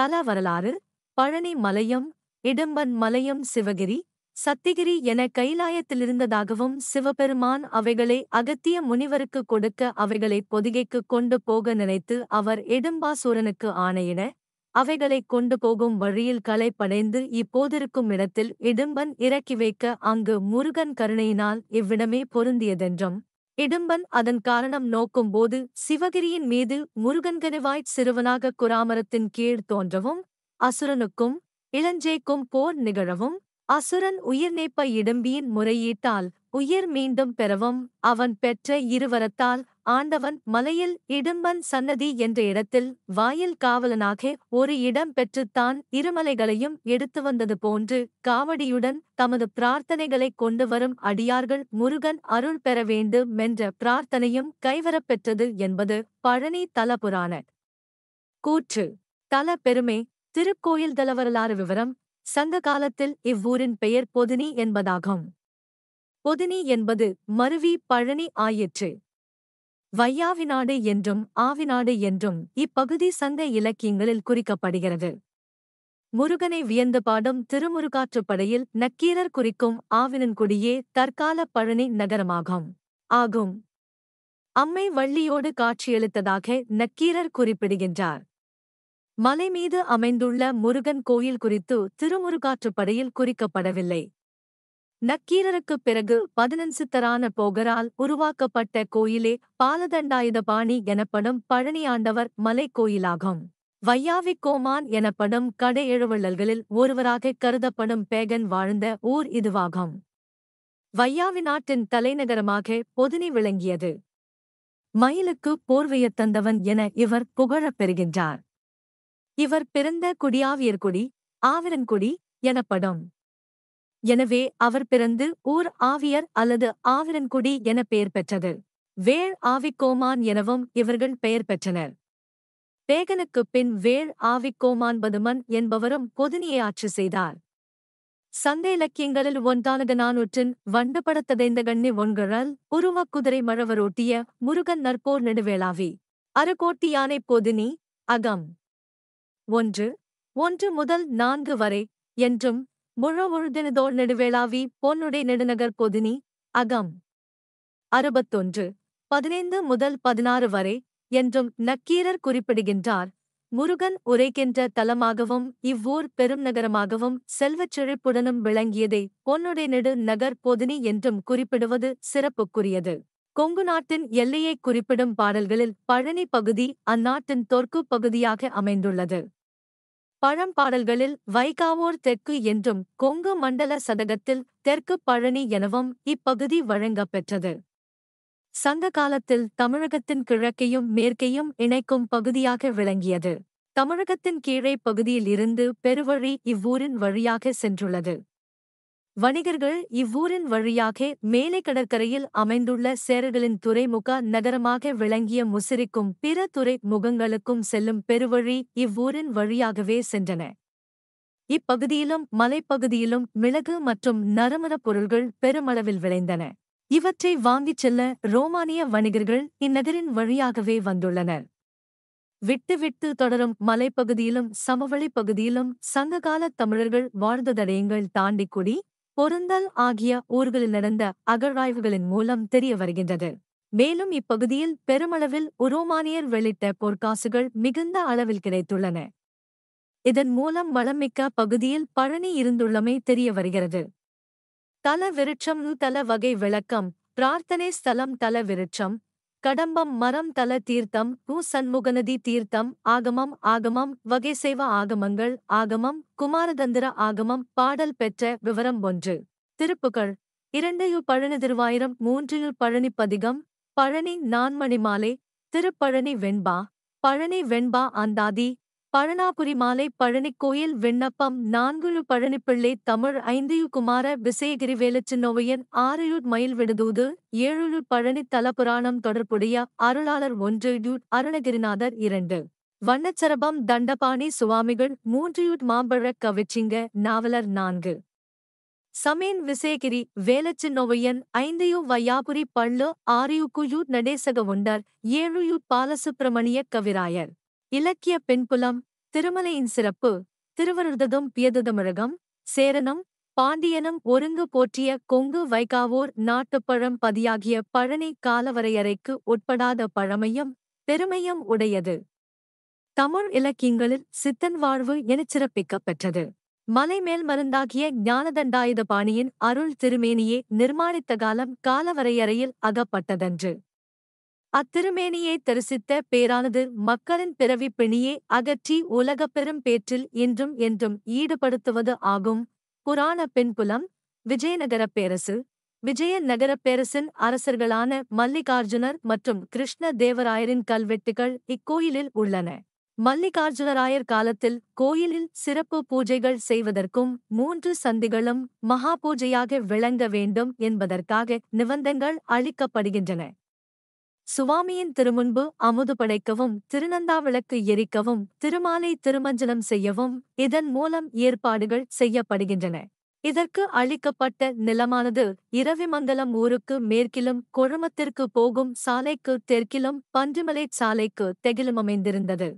தல வரலாறு பழனி மலையம் இடம்பன் மலையம் சிவகிரி சத்திகிரி என கைலாயத்திலிருந்ததாகவும் சிவபெருமான் அவைகளை அகத்திய முனிவருக்கு கொடுக்க அவைகளை பொதிகைக்கு கொண்டு போக நினைத்து அவர் இடும்பாசூரனுக்கு ஆணையிட அவைகளை கொண்டு போகும் வழியில் களை படைந்து இப்போதிருக்கும் இடத்தில் இடும்பன் இறக்கி வைக்க அங்கு முருகன் கருணையினால் இவ்விடமே பொருந்தியதென்றும் இடும்பன் அதன் காரணம் நோக்கும்போது சிவகிரியின் மீது முருகன்கனவாய்ச் சிறுவனாக குராமரத்தின் கீழ் தோன்றவும் அசுரனுக்கும் இளஞ்சேக்கும் போர் நிகழவும் அசுரன் உயிர் நீப்ப முறையீட்டால் உயிர் மீண்டும் பெறவும் அவன் பெற்ற இருவரத்தால் ஆண்டவன் மலையில் இடும்பன் சன்னதி என்ற இடத்தில் வாயில் காவலனாக ஒரு இடம் பெற்றுத்தான் இருமலைகளையும் எடுத்து வந்தது போன்று காவடியுடன் தமது பிரார்த்தனைகளை கொண்டு வரும் அடியார்கள் முருகன் அருள் பெற வேண்டும் என்ற பிரார்த்தனையும் கைவரப்பெற்றது என்பது பழனி தலபுராண கூற்று தல பெருமை திருக்கோயில் தலவரலாறு விவரம் சங்க காலத்தில் இவ்வூரின் பெயர் பொதினி என்பதாகும் பொதினி என்பது மருவி பழனி ஆயிற்று வையாவினாடு என்றும் ஆவினாடு என்றும் இப்பகுதி சங்க இலக்கியங்களில் குறிக்கப்படுகிறது முருகனை வியந்து பாடும் திருமுருகாற்றுப்படையில் நக்கீரர் குறிக்கும் குடியே தற்கால பழனி நகரமாகும் ஆகும் அம்மை வள்ளியோடு காட்சியளித்ததாக நக்கீரர் குறிப்பிடுகின்றார் மலை மீது அமைந்துள்ள முருகன் கோயில் குறித்து திருமுருகாற்றுப்படையில் குறிக்கப்படவில்லை நக்கீரருக்குப் பிறகு பதினஞ்சித்தரான போகரால் உருவாக்கப்பட்ட கோயிலே பாலதண்டாயுதபாணி எனப்படும் பழனியாண்டவர் மலை கோயிலாகும் வையாவிக்கோமான் எனப்படும் கடை எழுவள்ளல்களில் ஒருவராக கருதப்படும் பேகன் வாழ்ந்த ஊர் இதுவாகும் வையாவி நாட்டின் தலைநகரமாக பொதினி விளங்கியது மயிலுக்கு போர்வையத் தந்தவன் என இவர் புகழப் பெறுகின்றார் இவர் பிறந்த குடியாவியர்குடி ஆவிரன்குடி எனப்படும் எனவே அவர் பிறந்து ஊர் ஆவியர் அல்லது ஆவிரன்குடி என பெயர் பெற்றது வேள் ஆவிக்கோமான் எனவும் இவர்கள் பெயர் பெற்றனர் பேகனுக்குப் பின் வேள் ஆவிக்கோமான் பதுமன் என்பவரும் பொதுனியை ஆட்சி செய்தார் சந்த இலக்கியங்களில் ஒன்றானது நானூற்றின் வண்டபடத்ததைந்த கண்ணி ஒன்கழல் உருவ குதிரை மழவரோட்டிய முருகன் நற்போர் நெடுவேளாவி அருகோட்டி யானை பொதினி அகம் ஒன்று ஒன்று முதல் நான்கு வரை என்றும் முழு முழுதினதோர் நெடுவேளாவி பொன்னுடை நெடுநகர் பொதினி அகம் அறுபத்தொன்று பதினைந்து முதல் பதினாறு வரை என்றும் நக்கீரர் குறிப்பிடுகின்றார் முருகன் உரைக்கின்ற தலமாகவும் இவ்வூர் பெரும் நகரமாகவும் செல்வச் செழிப்புடனும் விளங்கியதை பொன்னுடை நெடு நகர் பொதினி என்றும் குறிப்பிடுவது சிறப்புக்குரியது கொங்கு நாட்டின் எல்லையை குறிப்பிடும் பாடல்களில் பழனி பகுதி அந்நாட்டின் தொற்கு பகுதியாக அமைந்துள்ளது பழம்பாடல்களில் வைகாவோர் தெற்கு என்றும் கொங்கு மண்டல சதகத்தில் தெற்கு பழனி எனவும் இப்பகுதி வழங்கப்பெற்றது சங்க காலத்தில் தமிழகத்தின் கிழக்கையும் மேற்கையும் இணைக்கும் பகுதியாக விளங்கியது தமிழகத்தின் கீழே பகுதியிலிருந்து பெருவழி இவ்வூரின் வழியாக சென்றுள்ளது வணிகர்கள் இவ்வூரின் வழியாக மேலை கடற்கரையில் அமைந்துள்ள சேரர்களின் துறைமுக நகரமாக விளங்கிய முசிறிக்கும் பிற துறை முகங்களுக்கும் செல்லும் பெருவழி இவ்வூரின் வழியாகவே சென்றன இப்பகுதியிலும் மலைப்பகுதியிலும் மிளகு மற்றும் நறுமணப் பொருள்கள் பெருமளவில் விளைந்தன இவற்றை வாங்கிச் செல்ல ரோமானிய வணிகர்கள் இந்நகரின் வழியாகவே வந்துள்ளனர் விட்டு விட்டு தொடரும் மலைப்பகுதியிலும் சமவெளிப் பகுதியிலும் சங்ககால தமிழர்கள் வாழ்ந்ததடயங்கள் தாண்டிக்குடி பொருந்தல் ஆகிய ஊர்களில் நடந்த அகழாய்வுகளின் மூலம் தெரிய வருகின்றது மேலும் இப்பகுதியில் பெருமளவில் உரோமானியர் வெளியிட்ட பொற்காசுகள் மிகுந்த அளவில் கிடைத்துள்ளன இதன் மூலம் வளமிக்க பகுதியில் பழனி இருந்துள்ளமை தெரிய வருகிறது தல விருட்சம் தல வகை விளக்கம் பிரார்த்தனை ஸ்தலம் தல விருட்சம் கடம்பம் மரம் தல தீர்த்தம் ரு சண்முகநதி தீர்த்தம் ஆகமம் ஆகமம் வகைசேவ ஆகமங்கள் ஆகமம் குமாரதந்திர ஆகமம் பாடல் பெற்ற விவரம் ஒன்று திருப்புகள் இரண்டையு திருவாயிரம் மூன்றில் பழனி பதிகம் பழனி நான்மணி மாலை திருப்பழனி வெண்பா பழனி வெண்பா அந்தாதி பழனாபுரி மாலை கோயில் விண்ணப்பம் நான்குழு பழனிப்பிள்ளை தமிழ் ஐந்தியு குமார விசயகிரி வேலச்சின்னோவையன் ஆறையூர் மயில் விடுதூது ஏழு பழனி தலபுராணம் தொடர்புடைய அருளாளர் ஒன்று அருணகிரிநாதர் இரண்டு வண்ணச்சரபம் தண்டபாணி சுவாமிகள் மூன்றியூட் மாம்பழ கவிச்சிங்க நாவலர் நான்கு சமீன் விசேகிரி வேலச்சின்னோவையன் ஐந்தையு வையாபுரி பள்ளு ஆரியுக்குயூட் நடேசக உண்டர் ஏழுயூட் பாலசுப்பிரமணிய கவிராயர் இலக்கிய பெண்புலம் திருமலையின் சிறப்பு திருவருர்ததும் பியதுதமிழகம் சேரனம் பாண்டியனும் ஒருங்கு போற்றிய கொங்கு வைகாவோர் நாட்டுப்பழம் பதியாகிய பழனி காலவரையறைக்கு உட்படாத பழமையும் பெருமையும் உடையது தமிழ் இலக்கியங்களில் சித்தன் வாழ்வு எனச் சிறப்பிக்கப் பெற்றது மலைமேல் மருந்தாகிய ஞானதண்டாயுத பாணியின் அருள் திருமேனியே நிர்மாணித்த காலம் காலவரையறையில் அகப்பட்டதன்று அத்திருமேனியை தரிசித்த பேரானது மக்களின் பிறவி பிணியே அகற்றி உலகப்பெரும் பேற்றில் இன்றும் என்றும் ஈடுபடுத்துவது ஆகும் புராண பின்புலம் விஜயநகர பேரசு விஜயநகரப் பேரசின் அரசர்களான மல்லிகார்ஜுனர் மற்றும் கிருஷ்ண தேவராயரின் கல்வெட்டுகள் இக்கோயிலில் உள்ளன மல்லிகார்ஜுனராயர் காலத்தில் கோயிலில் சிறப்பு பூஜைகள் செய்வதற்கும் மூன்று சந்திகளும் மகா பூஜையாக விளங்க வேண்டும் என்பதற்காக நிபந்தங்கள் அளிக்கப்படுகின்றன சுவாமியின் திருமுன்பு அமுது படைக்கவும் விளக்கு எரிக்கவும் திருமாலை திருமஞ்சனம் செய்யவும் இதன் மூலம் ஏற்பாடுகள் செய்யப்படுகின்றன இதற்கு அளிக்கப்பட்ட நிலமானது இரவிமங்கலம் ஊருக்கு மேற்கிலும் கொழுமத்திற்கு போகும் சாலைக்கு தெற்கிலும் பன்றிமலை சாலைக்கு தெகிலும் அமைந்திருந்தது